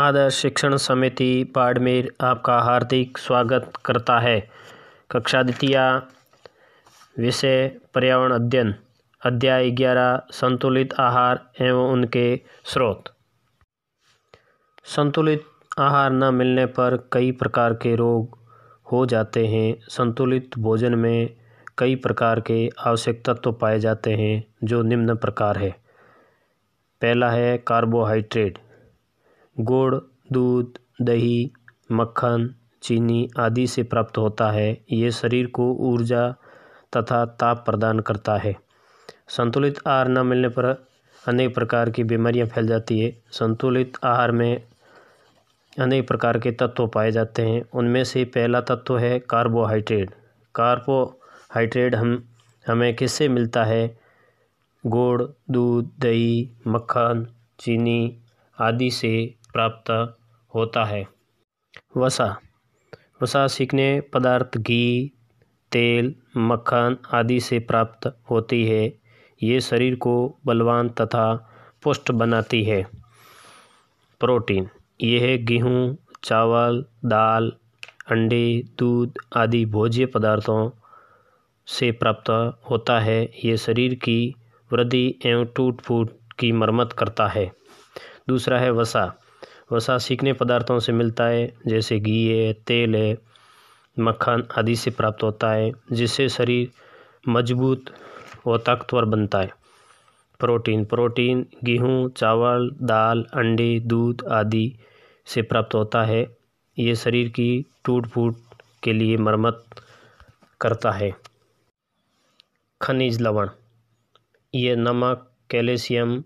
आदर्श शिक्षण समिति बाड़मेर आपका हार्दिक स्वागत करता है कक्षा द्वितीय विषय पर्यावरण अध्ययन अध्याय ग्यारह संतुलित आहार एवं उनके स्रोत संतुलित आहार न मिलने पर कई प्रकार के रोग हो जाते हैं संतुलित भोजन में कई प्रकार के आवश्यक तत्व तो पाए जाते हैं जो निम्न प्रकार है पहला है कार्बोहाइड्रेट गुड़ दूध दही मक्खन चीनी आदि से प्राप्त होता है ये शरीर को ऊर्जा तथा ताप प्रदान करता है संतुलित आहार न मिलने पर अनेक प्रकार की बीमारियां फैल जाती है संतुलित आहार में अनेक प्रकार के तत्व पाए जाते हैं उनमें से पहला तत्व है कार्बोहाइड्रेट कार्बोहाइड्रेट हम हमें किससे मिलता है गुड़ दूध दही मक्खन चीनी आदि से प्राप्त होता है वसा वसा सीखने पदार्थ घी तेल मक्खन आदि से प्राप्त होती है ये शरीर को बलवान तथा पुष्ट बनाती है प्रोटीन यह गेहूँ चावल दाल अंडे दूध आदि भोज्य पदार्थों से प्राप्त होता है ये शरीर की वृद्धि एवं टूट फूट की मरम्मत करता है दूसरा है वसा वसा सीखने पदार्थों से मिलता है जैसे घी है तेल है मक्खन आदि से प्राप्त होता है जिससे शरीर मजबूत व ताकतवर बनता है प्रोटीन प्रोटीन गेहूँ चावल दाल अंडे दूध आदि से प्राप्त होता है ये शरीर की टूट फूट के लिए मरम्मत करता है खनिज लवण ये नमक कैल्शियम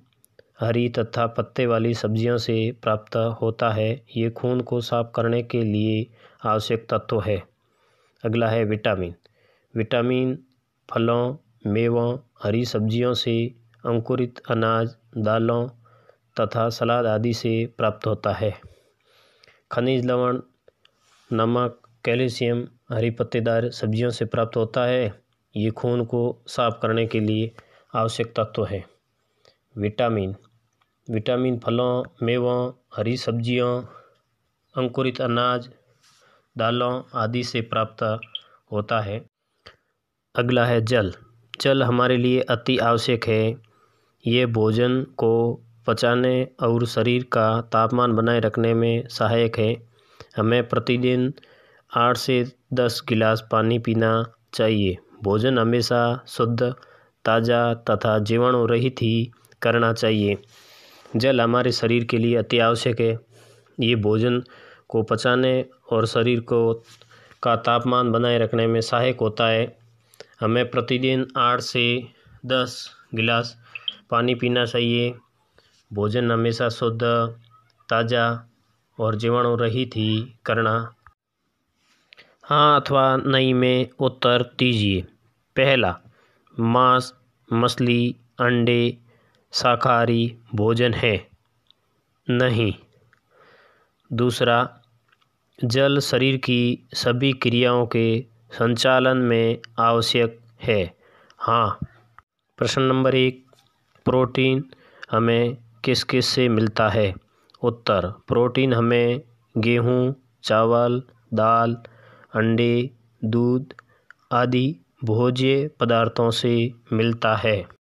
हरी तथा पत्ते वाली सब्जियों से प्राप्त होता है ये खून को साफ करने के लिए आवश्यक तत्व है अगला है विटामिन विटामिन फलों मेवों हरी सब्जियों से अंकुरित अनाज दालों तथा सलाद आदि से प्राप्त होता है खनिज लवण नमक कैल्शियम हरी पत्तेदार सब्जियों से प्राप्त होता है ये खून को साफ करने के लिए आवश्यक तत्व है विटामिन विटामिन फलों मेवों हरी सब्जियों अंकुरित अनाज दालों आदि से प्राप्त होता है अगला है जल जल हमारे लिए अति आवश्यक है ये भोजन को पचाने और शरीर का तापमान बनाए रखने में सहायक है हमें प्रतिदिन आठ से दस गिलास पानी पीना चाहिए भोजन हमेशा शुद्ध ताज़ा तथा जीवाणु रहित ही करना चाहिए जल हमारे शरीर के लिए अति आवश्यक है ये भोजन को पचाने और शरीर को का तापमान बनाए रखने में सहायक होता है हमें प्रतिदिन आठ से दस गिलास पानी पीना चाहिए भोजन हमेशा शुद्ध ताज़ा और जीवाणु रहित ही करना हाँ अथवा नहीं में उत्तर दीजिए पहला मांस मछली अंडे शाकाहारी भोजन है नहीं दूसरा जल शरीर की सभी क्रियाओं के संचालन में आवश्यक है हाँ प्रश्न नंबर एक प्रोटीन हमें किस किस से मिलता है उत्तर प्रोटीन हमें गेहूँ चावल दाल अंडे दूध आदि भोज्य पदार्थों से मिलता है